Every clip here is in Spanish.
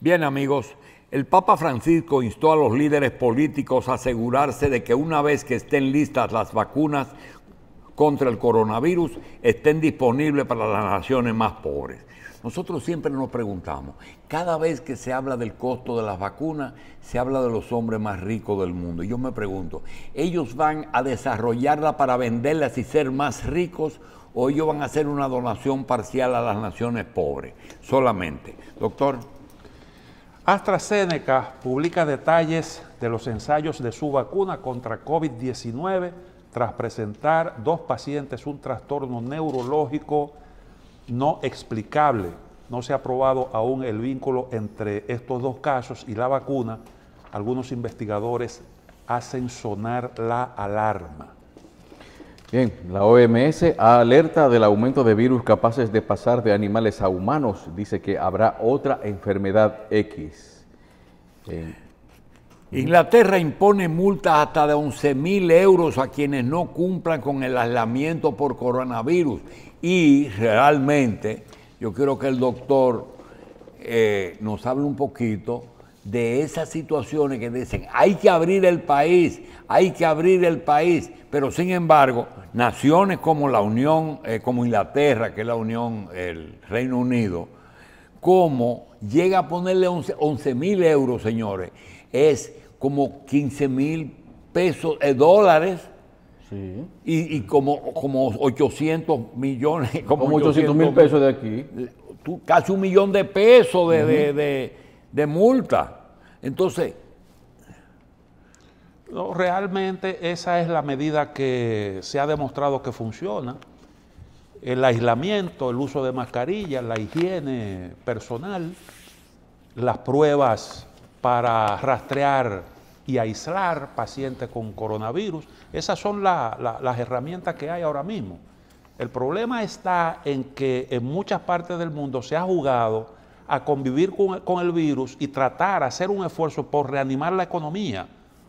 Bien amigos, el Papa Francisco instó a los líderes políticos a asegurarse de que una vez que estén listas las vacunas contra el coronavirus, estén disponibles para las naciones más pobres. Nosotros siempre nos preguntamos, cada vez que se habla del costo de las vacunas, se habla de los hombres más ricos del mundo. Y yo me pregunto, ¿ellos van a desarrollarla para venderlas y ser más ricos o ellos van a hacer una donación parcial a las naciones pobres solamente? Doctor. AstraZeneca publica detalles de los ensayos de su vacuna contra COVID-19 tras presentar dos pacientes un trastorno neurológico no explicable. No se ha probado aún el vínculo entre estos dos casos y la vacuna. Algunos investigadores hacen sonar la alarma. Bien, la OMS alerta del aumento de virus capaces de pasar de animales a humanos. Dice que habrá otra enfermedad X. Inglaterra impone multas hasta de 11 mil euros a quienes no cumplan con el aislamiento por coronavirus. Y realmente, yo quiero que el doctor eh, nos hable un poquito de esas situaciones que dicen, hay que abrir el país, hay que abrir el país, pero sin embargo, naciones como la Unión, eh, como Inglaterra, que es la Unión, el Reino Unido, como llega a ponerle 11 mil euros, señores, es como 15 mil pesos, eh, dólares, Y, como, como 800 millones. Como, como 800 mil pesos de aquí. casi un millón de pesos de, de multa. Entonces... realmente esa es la medida que se ha demostrado que funciona. El aislamiento, el uso de mascarillas, la higiene personal, las pruebas para rastrear y aislar pacientes con coronavirus. Esas son las herramientas que hay ahora mismo. El problema está en que en muchas partes del mundo se ha jugado a convivir con, el virus y tratar, hacer un esfuerzo por reanimar la economía,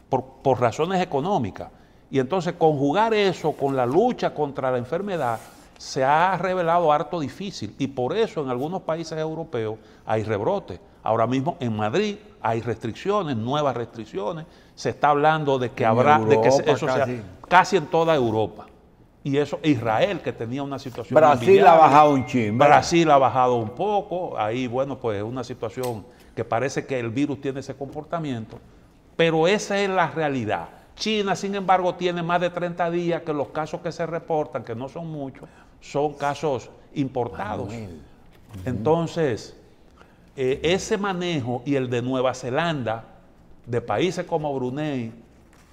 por, razones económicas. Y entonces conjugar eso con la lucha contra la enfermedad se ha revelado harto difícil y por eso en algunos países europeos hay rebrotes. Ahora mismo en Madrid hay restricciones, nuevas restricciones. Se está hablando de que habrá, de que eso sea casi en toda Europa. Y eso, Israel, que tenía una situación. Brasil ha bajado un chin. Brasil ha bajado un poco. Ahí, bueno, pues una situación que parece que el virus tiene ese comportamiento. Pero esa es la realidad. China, sin embargo, tiene más de 30 días que los casos que se reportan, que no son muchos, son casos importados. Entonces, eh, ese manejo y el de Nueva Zelanda, de países como Brunei,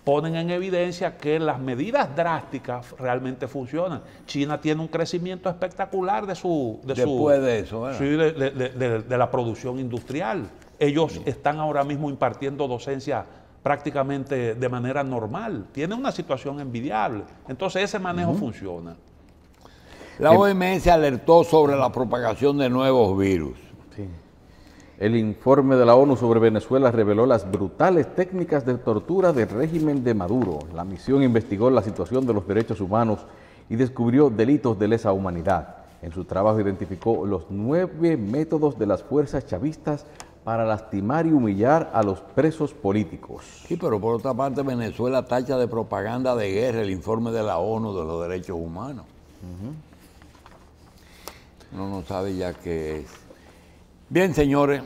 ponen en evidencia que las medidas drásticas realmente funcionan. China tiene un crecimiento espectacular de su... De Después de eso, de, la producción industrial. Ellos están ahora mismo impartiendo docencia prácticamente de manera normal. Tiene una situación envidiable. Entonces ese manejo funciona. La eh, OMS alertó sobre la propagación de nuevos virus. El informe de la ONU sobre Venezuela reveló las brutales técnicas de tortura del régimen de Maduro. La misión investigó la situación de los derechos humanos y descubrió delitos de lesa humanidad. En su trabajo identificó los nueve métodos de las fuerzas chavistas para lastimar y humillar a los presos políticos. Sí, pero por otra parte Venezuela tacha de propaganda de guerra el informe de la ONU de los derechos humanos. No no sabe ya qué es. Bien, señores,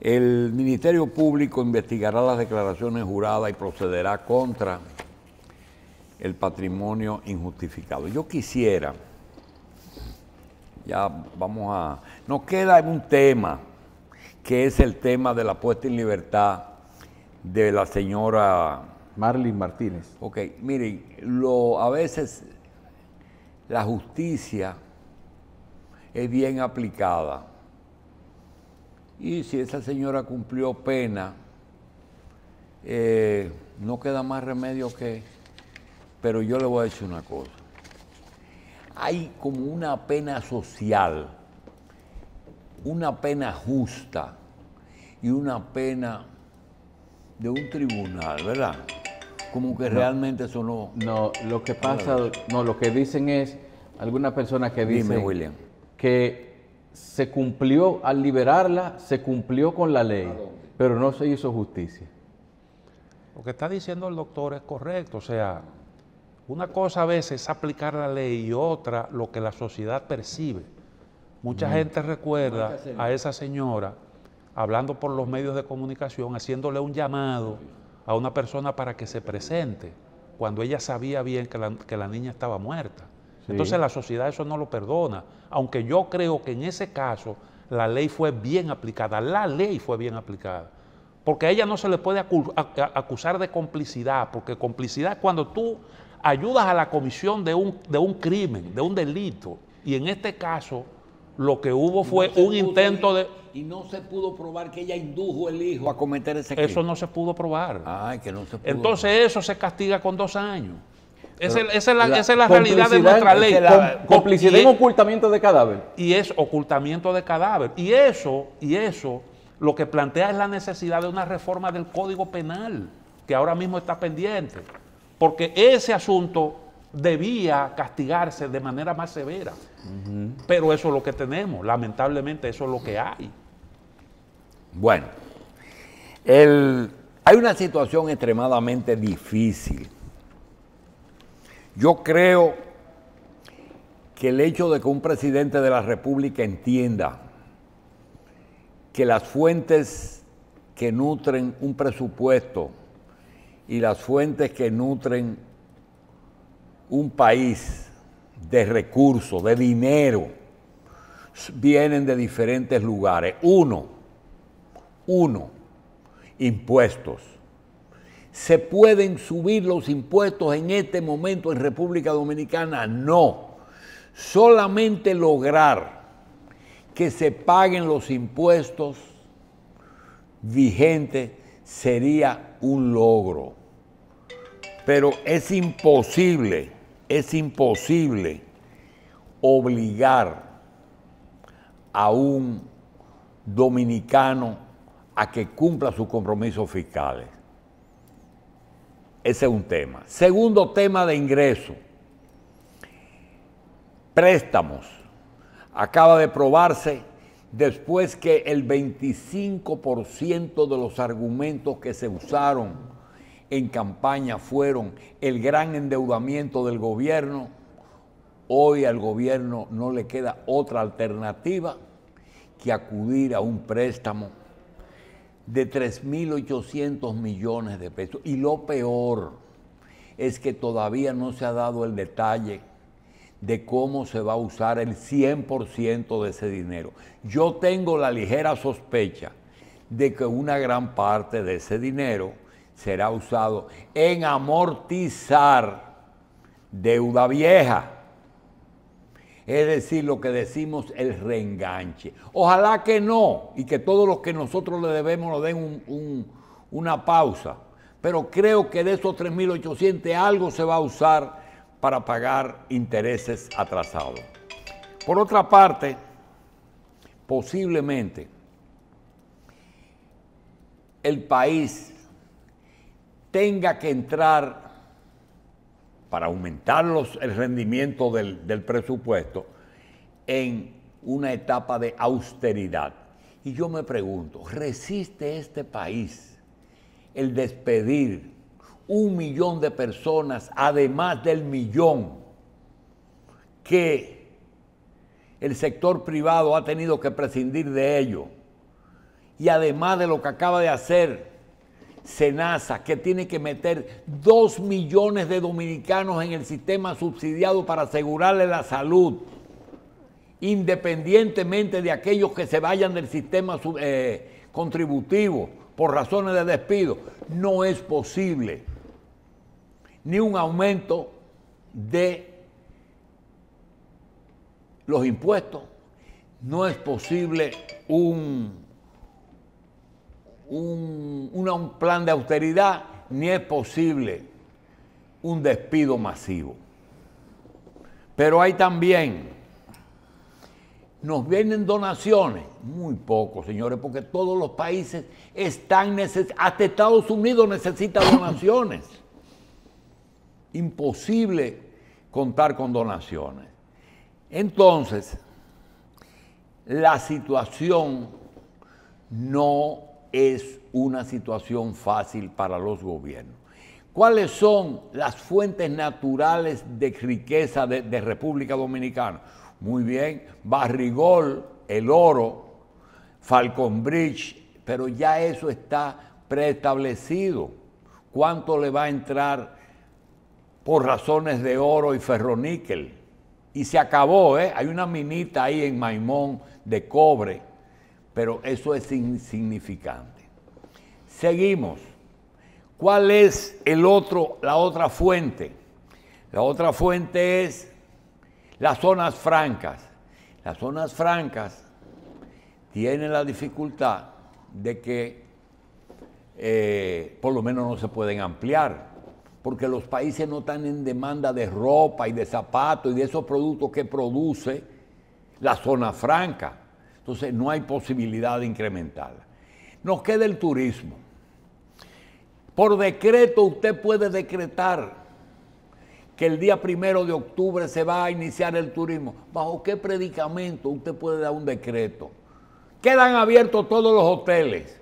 el Ministerio Público investigará las declaraciones juradas y procederá contra el patrimonio injustificado. Yo quisiera, ya vamos a, nos queda un tema, que es el tema de la puesta en libertad de la señora... Marlene Martínez. Ok, miren, lo, a veces la justicia es bien aplicada y si esa señora cumplió pena, eh, no queda más remedio que... Pero yo le voy a decir una cosa. Hay como una pena social, una pena justa y una pena de un tribunal, ¿verdad? Como que realmente eso no... No, lo que pasa, no, lo que dicen es, alguna persona que dice... Dime, William. que se cumplió, al liberarla, se cumplió con la ley, pero no se hizo justicia. Lo que está diciendo el doctor es correcto, o sea, una cosa a veces es aplicar la ley y otra lo que la sociedad percibe. Mucha mm. gente recuerda a esa señora hablando por los medios de comunicación, haciéndole un llamado a una persona para que se presente, cuando ella sabía bien que la niña estaba muerta. Entonces la sociedad eso no lo perdona, aunque yo creo que en ese caso la ley fue bien aplicada, la ley fue bien aplicada, porque a ella no se le puede acusar de complicidad, porque complicidad es cuando tú ayudas a la comisión de un, de un crimen, de un delito, y en este caso lo que hubo fue un intento de... Y no se pudo probar que ella indujo el hijo a cometer ese crimen. Eso no se pudo probar. Ay, que no se pudo Entonces eso se castiga con dos años. Esa, es, la, realidad de nuestra eh, ley. complicidad en ocultamiento de cadáver. Y es ocultamiento de cadáver. Y eso, y eso lo que plantea es la necesidad de una reforma del Código Penal, que ahora mismo está pendiente. Porque ese asunto debía castigarse de manera más severa. Pero eso es lo que tenemos, lamentablemente eso es lo que hay. Bueno, hay una situación extremadamente difícil yo creo que el hecho de que un presidente de la República entienda que las fuentes que nutren un presupuesto y las fuentes que nutren un país de recursos, de dinero, vienen de diferentes lugares. Uno, uno, impuestos. ¿Se pueden subir los impuestos en este momento en República Dominicana? No. Solamente lograr que se paguen los impuestos vigentes sería un logro. Pero es imposible, es imposible obligar a un dominicano a que cumpla sus compromisos fiscales. Ese es un tema. Segundo tema de ingreso. Préstamos. Acaba de probarse después que el 25% de los argumentos que se usaron en campaña fueron el gran endeudamiento del gobierno, hoy al gobierno no le queda otra alternativa que acudir a un préstamo de 3.800 millones de pesos. Y lo peor es que todavía no se ha dado el detalle de cómo se va a usar el 100% de ese dinero. Yo tengo la ligera sospecha de que una gran parte de ese dinero será usado en amortizar deuda vieja es decir, lo que decimos el reenganche. Ojalá que no, y que todos los que nosotros le debemos nos den una pausa, pero creo que de esos 3.800 algo se va a usar para pagar intereses atrasados. Por otra parte, posiblemente el país tenga que entrar para aumentar el rendimiento del, del presupuesto en una etapa de austeridad. Y yo me pregunto, ¿resiste este país el despedir un millón de personas, además del millón que el sector privado ha tenido que prescindir de ello? Y además de lo que acaba de hacer SENASA, que tiene que meter 2 millones de dominicanos en el sistema subsidiado para asegurarle la salud, independientemente de aquellos que se vayan del sistema eh, contributivo por razones de despido. No es posible ni un aumento de los impuestos, no es posible un un, un plan de austeridad, ni es posible un despido masivo. Pero hay también, nos vienen donaciones, muy pocos señores, porque todos los países están necesitados, hasta Estados Unidos necesita donaciones. Imposible contar con donaciones. Entonces, la situación no es una situación fácil para los gobiernos. ¿Cuáles son las fuentes naturales de riqueza de, República Dominicana? Muy bien, Barrigol, el oro, Falcon Bridge, pero ya eso está preestablecido. ¿Cuánto le va a entrar por razones de oro y ferroníquel? Y se acabó, ¿eh? Hay una minita ahí en Maimón de cobre pero eso es insignificante. Seguimos. ¿Cuál es el otro, la otra fuente? La otra fuente es las zonas francas. Las zonas francas tienen la dificultad de que eh, por lo menos no se pueden ampliar, porque los países no están en demanda de ropa y de zapatos y de esos productos que produce la zona franca. Entonces no hay posibilidad de incrementar. Nos queda el turismo. Por decreto usted puede decretar que el día primero de octubre se va a iniciar el turismo. ¿Bajo qué predicamento usted puede dar un decreto? Quedan abiertos todos los hoteles.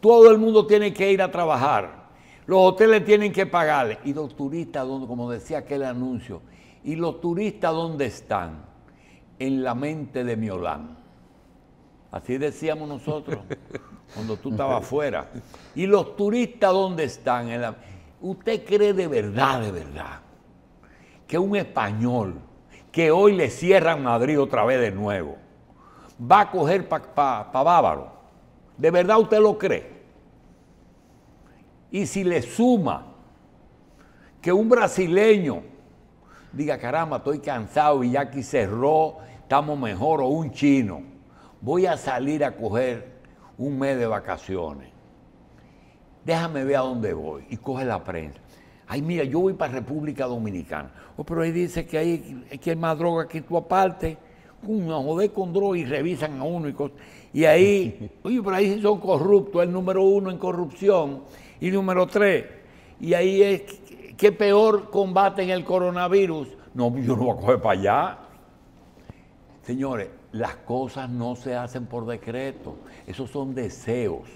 Todo el mundo tiene que ir a trabajar. Los hoteles tienen que pagarle. Y los turistas, como decía aquel anuncio, ¿y los turistas dónde están? En la mente de Miolán. Así decíamos nosotros cuando tú estabas afuera. ¿Y los turistas dónde están? ¿Usted cree de verdad, de verdad, que un español que hoy le cierran Madrid otra vez de nuevo va a coger para pa, Bávaro? ¿De verdad usted lo cree? Y si le suma que un brasileño diga, caramba, estoy cansado, y ya aquí cerró, estamos mejor, o un chino voy a salir a coger un mes de vacaciones. Déjame ver a dónde voy. Y coge la prensa. Ay, mira, yo voy para República Dominicana. Oh, pero ahí dice que hay, que hay más droga que tú aparte. Uno joder con droga y revisan a uno y Y ahí, oye, pero ahí sí son corruptos, el número uno en corrupción y número tres. Y ahí es que peor combaten el coronavirus. No, yo no voy a coger para allá. Señores, las cosas no se hacen por decreto, esos son deseos.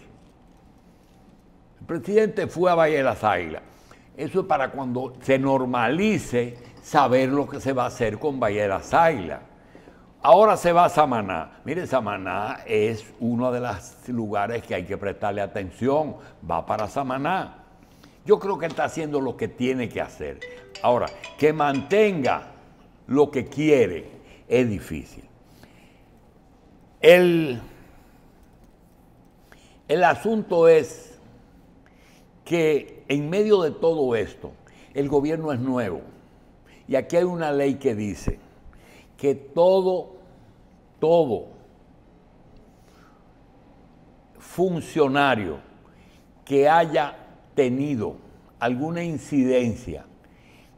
El presidente fue a Valle de Eso es para cuando se normalice saber lo que se va a hacer con Valle de Ahora se va a Samaná. Mire, Samaná es uno de los lugares que hay que prestarle atención. Va para Samaná. Yo creo que está haciendo lo que tiene que hacer. Ahora, que mantenga lo que quiere es difícil. El, el asunto es que en medio de todo esto, el gobierno es nuevo. Y aquí hay una ley que dice que todo, todo funcionario que haya tenido alguna incidencia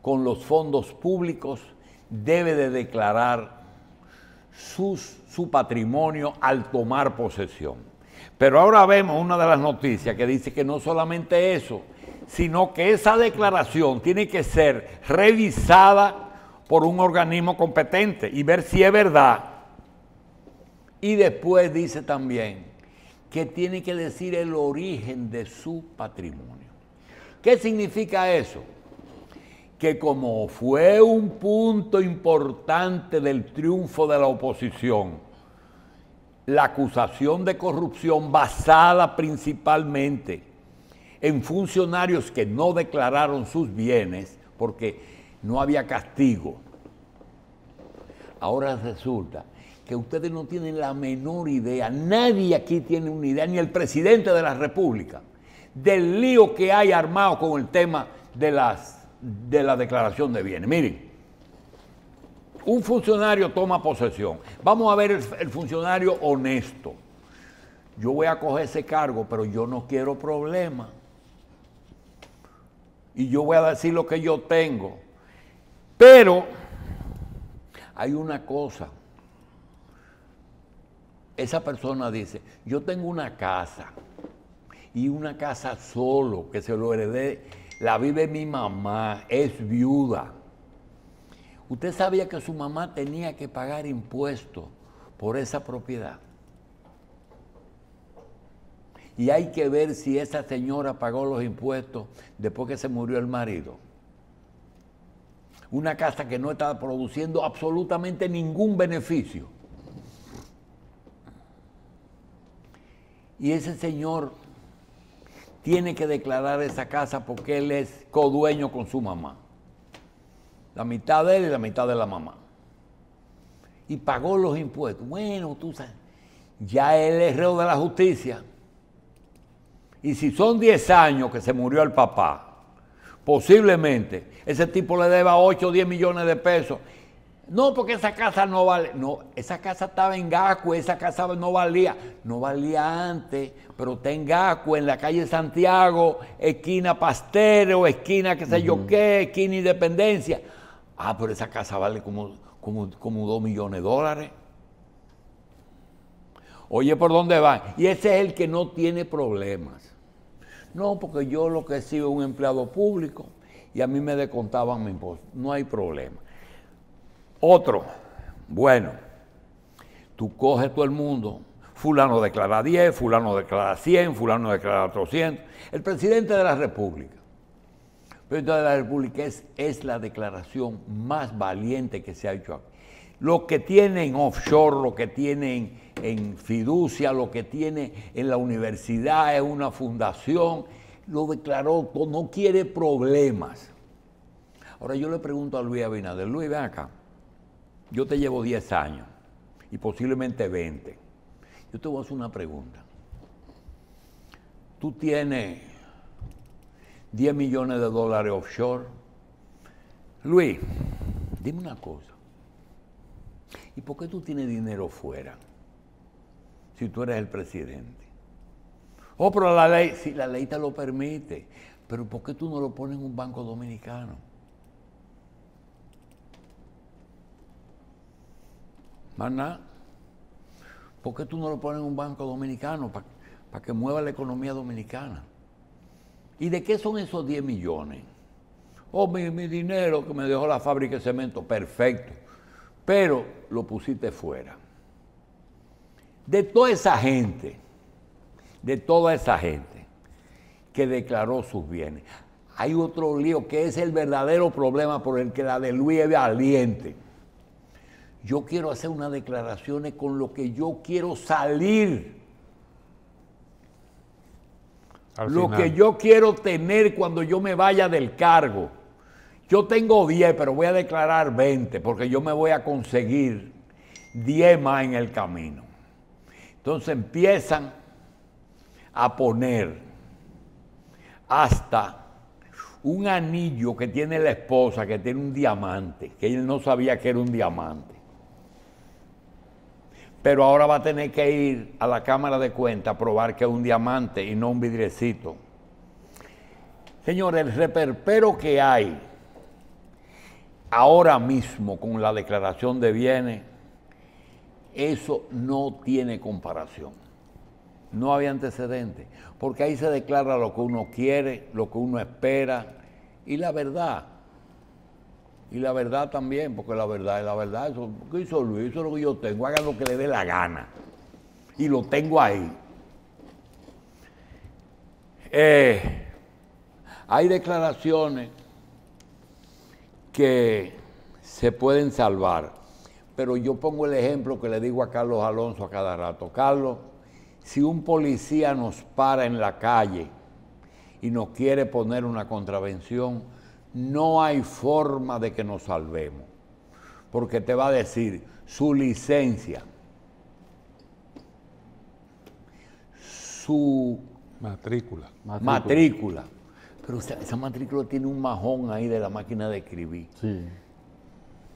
con los fondos públicos debe de declarar su patrimonio al tomar posesión. Pero ahora vemos una de las noticias que dice que no solamente eso, sino que esa declaración tiene que ser revisada por un organismo competente y ver si es verdad. Y después dice también que tiene que decir el origen de su patrimonio. ¿Qué significa eso? que como fue un punto importante del triunfo de la oposición, la acusación de corrupción basada principalmente en funcionarios que no declararon sus bienes porque no había castigo. Ahora resulta que ustedes no tienen la menor idea, nadie aquí tiene una idea, ni el presidente de la República, del lío que hay armado con el tema de las de la declaración de bienes. Miren, un funcionario toma posesión. Vamos a ver el, funcionario honesto. Yo voy a coger ese cargo, pero yo no quiero problema, Y yo voy a decir lo que yo tengo. Pero hay una cosa. Esa persona dice, yo tengo una casa. Y una casa solo que se lo heredé la vive mi mamá, es viuda. Usted sabía que su mamá tenía que pagar impuestos por esa propiedad. Y hay que ver si esa señora pagó los impuestos después que se murió el marido. Una casa que no está produciendo absolutamente ningún beneficio. Y ese señor tiene que declarar esa casa porque él es codueño con su mamá. La mitad de él y la mitad de la mamá. Y pagó los impuestos. Bueno, tú sabes, ya él es reo de la justicia. Y si son 10 años que se murió el papá, posiblemente ese tipo le deba 8 o 10 millones de pesos no, porque esa casa no vale. No, esa casa estaba en Gacu, esa casa no valía. No valía antes, pero está en Gacu, en la calle Santiago, esquina Pastero, esquina qué sé yo qué, esquina Independencia. Ah, pero esa casa vale como, como, como dos millones de dólares. Oye, ¿por dónde va? Y ese es el que no tiene problemas. No, porque yo lo que sigo es un empleado público y a mí me descontaban mi impuesto. No hay problema. Otro, bueno, tú coges todo el mundo, fulano declara 10, fulano declara 100, fulano declara 300, el presidente de la República. El presidente de la República es, la declaración más valiente que se ha hecho aquí. Lo que tiene en offshore, lo que tiene en, fiducia, lo que tiene en la universidad, es una fundación, lo declaró, no quiere problemas. Ahora yo le pregunto a Luis Abinader, Luis, ven acá. Yo te llevo 10 años y posiblemente 20. Yo te voy a hacer una pregunta. Tú tienes 10 millones de dólares offshore. Luis, dime una cosa. ¿Y por qué tú tienes dinero fuera? Si tú eres el presidente. Oh, pero la ley, si la ley te lo permite. Pero ¿por qué tú no lo pones en un banco dominicano? ¿Por qué tú no lo pones en un banco dominicano para que mueva la economía dominicana? ¿Y de qué son esos 10 millones? Oh, mi, dinero que me dejó la fábrica de cemento, perfecto. Pero lo pusiste fuera. De toda esa gente, de toda esa gente que declaró sus bienes, hay otro lío que es el verdadero problema por el que la de Luis es valiente yo quiero hacer unas declaraciones con lo que yo quiero salir. lo que yo quiero tener cuando yo me vaya del cargo. Yo tengo 10, pero voy a declarar 20, porque yo me voy a conseguir 10 más en el camino. Entonces empiezan a poner hasta un anillo que tiene la esposa, que tiene un diamante, que él no sabía que era un diamante pero ahora va a tener que ir a la Cámara de Cuentas a probar que es un diamante y no un vidrecito. Señores, el reperpero que hay ahora mismo con la declaración de bienes, eso no tiene comparación. No había antecedentes, porque ahí se declara lo que uno quiere, lo que uno espera y la verdad. Y la verdad también, porque la verdad es la verdad. Eso, hizo Luis? Eso es lo que yo tengo. Haga lo que le dé la gana. Y lo tengo ahí. Eh, hay declaraciones que se pueden salvar, pero yo pongo el ejemplo que le digo a Carlos Alonso a cada rato. Carlos, si un policía nos para en la calle y nos quiere poner una contravención, no hay forma de que nos salvemos. Porque te va a decir su licencia, su matrícula. matrícula. Pero esa, matrícula tiene un majón ahí de la máquina de escribir. Sí.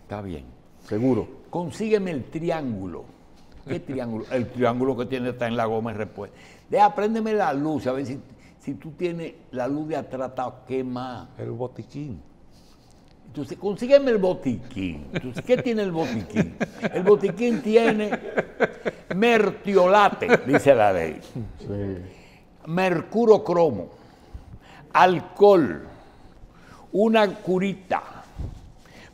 Está bien. Seguro. Consígueme el triángulo. ¿Qué triángulo? el triángulo que tiene está en la goma y respuesta. De, apréndeme la luz, a ver si si tú tienes la luz de atrás, ¿qué más? El botiquín. Entonces, consígueme el botiquín. Entonces, ¿qué tiene el botiquín? El botiquín tiene mertiolate, dice la ley. Sí. cromo, alcohol, una curita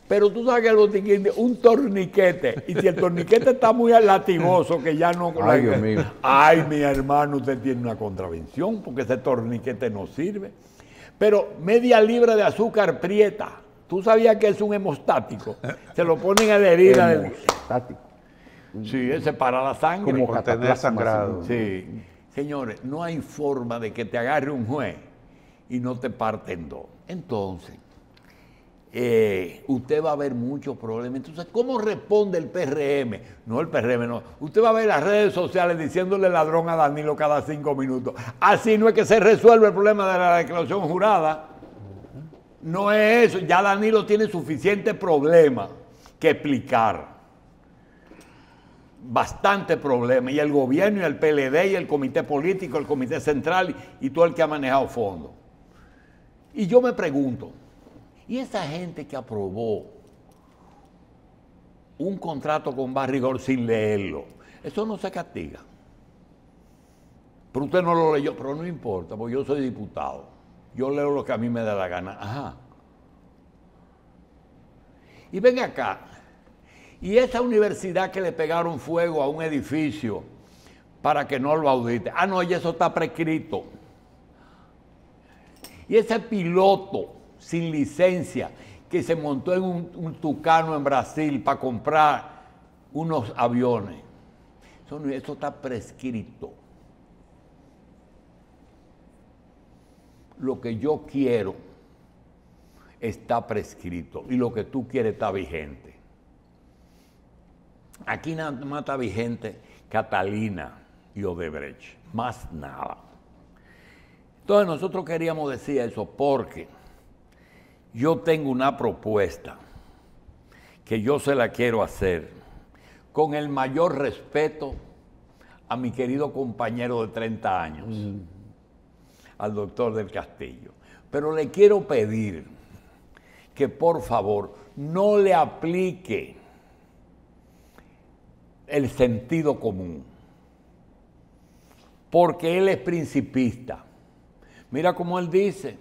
pero tú sabes que el botiquín un torniquete. Y si el torniquete está muy latigoso, que ya no. Ay, Dios mío. Ay, mi hermano, usted tiene una contravención, porque ese torniquete no sirve. Pero media libra de azúcar prieta. Tú sabías que es un hemostático. Se lo ponen a la herida. Hemostático. Del... Sí, ese para la sangre. Como tener sangrado. Sí. Señores, no hay forma de que te agarre un juez y no te parten dos. Entonces, eh, usted va a ver muchos problemas. Entonces, ¿cómo responde el PRM? No, el PRM no. Usted va a ver las redes sociales diciéndole ladrón a Danilo cada cinco minutos. Así no es que se resuelve el problema de la declaración jurada. No es eso. Ya Danilo tiene suficiente problema que explicar bastante problema. Y el gobierno y el PLD y el comité político, el comité central y todo el que ha manejado fondos. Y yo me pregunto, y esa gente que aprobó un contrato con Barrigor sin leerlo, eso no se castiga. Pero usted no lo leyó, pero no importa, porque yo soy diputado. Yo leo lo que a mí me da la gana. Ajá. Y ven acá, y esa universidad que le pegaron fuego a un edificio para que no lo audite. Ah, no, y eso está prescrito. Y ese piloto sin licencia, que se montó en un, tucano en Brasil para comprar unos aviones. Eso, eso está prescrito. Lo que yo quiero está prescrito y lo que tú quieres está vigente. Aquí nada más está vigente Catalina y Odebrecht, más nada. Entonces nosotros queríamos decir eso porque yo tengo una propuesta que yo se la quiero hacer con el mayor respeto a mi querido compañero de 30 años, al doctor del Castillo. Pero le quiero pedir que por favor no le aplique el sentido común, porque él es principista. Mira cómo él dice,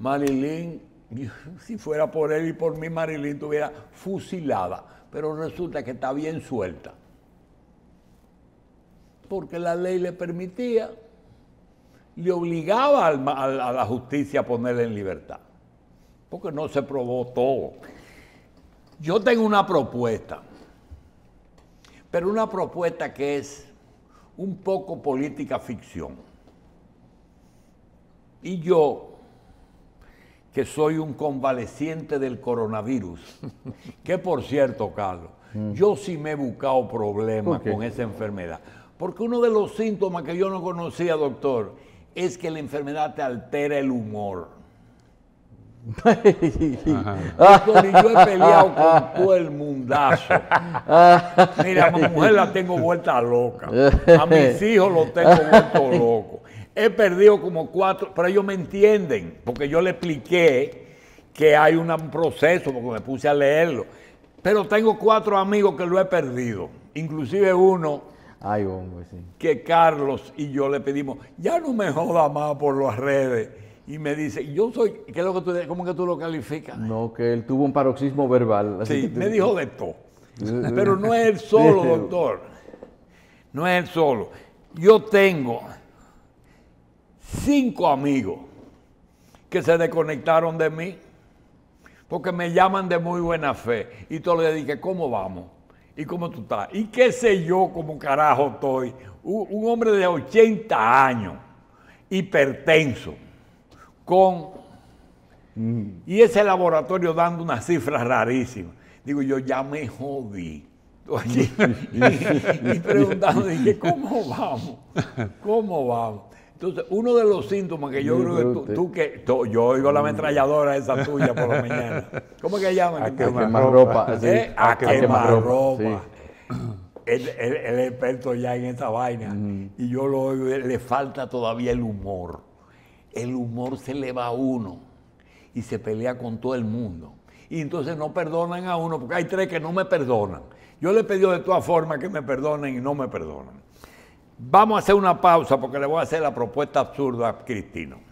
Marilyn si fuera por él y por mí, Marilyn estuviera fusilada, pero resulta que está bien suelta. Porque la ley le permitía, le obligaba a, la justicia a ponerla en libertad, porque no se probó todo. Yo tengo una propuesta, pero una propuesta que es un poco política ficción. Y yo que soy un convaleciente del coronavirus. que por cierto, Carlos, mm. yo sí me he buscado problemas con esa enfermedad. Porque uno de los síntomas que yo no conocía, doctor, es que la enfermedad te altera el humor. yo he peleado con todo el mundazo. Mira, a mi mujer la tengo vuelta loca. A mis hijos los tengo vuelto locos he perdido como cuatro, pero ellos me entienden, porque yo le expliqué que hay un proceso, porque me puse a leerlo. Pero tengo cuatro amigos que lo he perdido, inclusive uno Ay, hombre, sí. que Carlos y yo le pedimos, ya no me joda más por las redes. Y me dice, yo soy, ¿qué es lo que tú, ¿cómo que tú lo calificas? No, que él tuvo un paroxismo verbal. sí, me dijo de todo. Pero no es él solo, doctor. No es él solo. Yo tengo cinco amigos que se desconectaron de mí porque me llaman de muy buena fe. Y todo le dije, ¿cómo vamos? ¿Y cómo tú estás? ¿Y qué sé yo cómo carajo estoy? Un, hombre de 80 años, hipertenso, con... Y ese laboratorio dando una cifra rarísima Digo, yo ya me jodí. y, y preguntando, dije, ¿cómo vamos? ¿Cómo vamos? Entonces, uno de los síntomas que yo creo que tú, que yo oigo la ametralladora esa tuya por la mañana. ¿Cómo que llaman? A quemar ropa. ¿Eh? A, quemar ropa. experto ya en esa vaina. Y yo lo oigo, le falta todavía el humor. El humor se le va a uno y se pelea con todo el mundo. Y entonces no perdonan a uno, porque hay tres que no me perdonan. Yo le pedí de todas formas que me perdonen y no me perdonan. Vamos a hacer una pausa porque le voy a hacer la propuesta absurda a Cristino.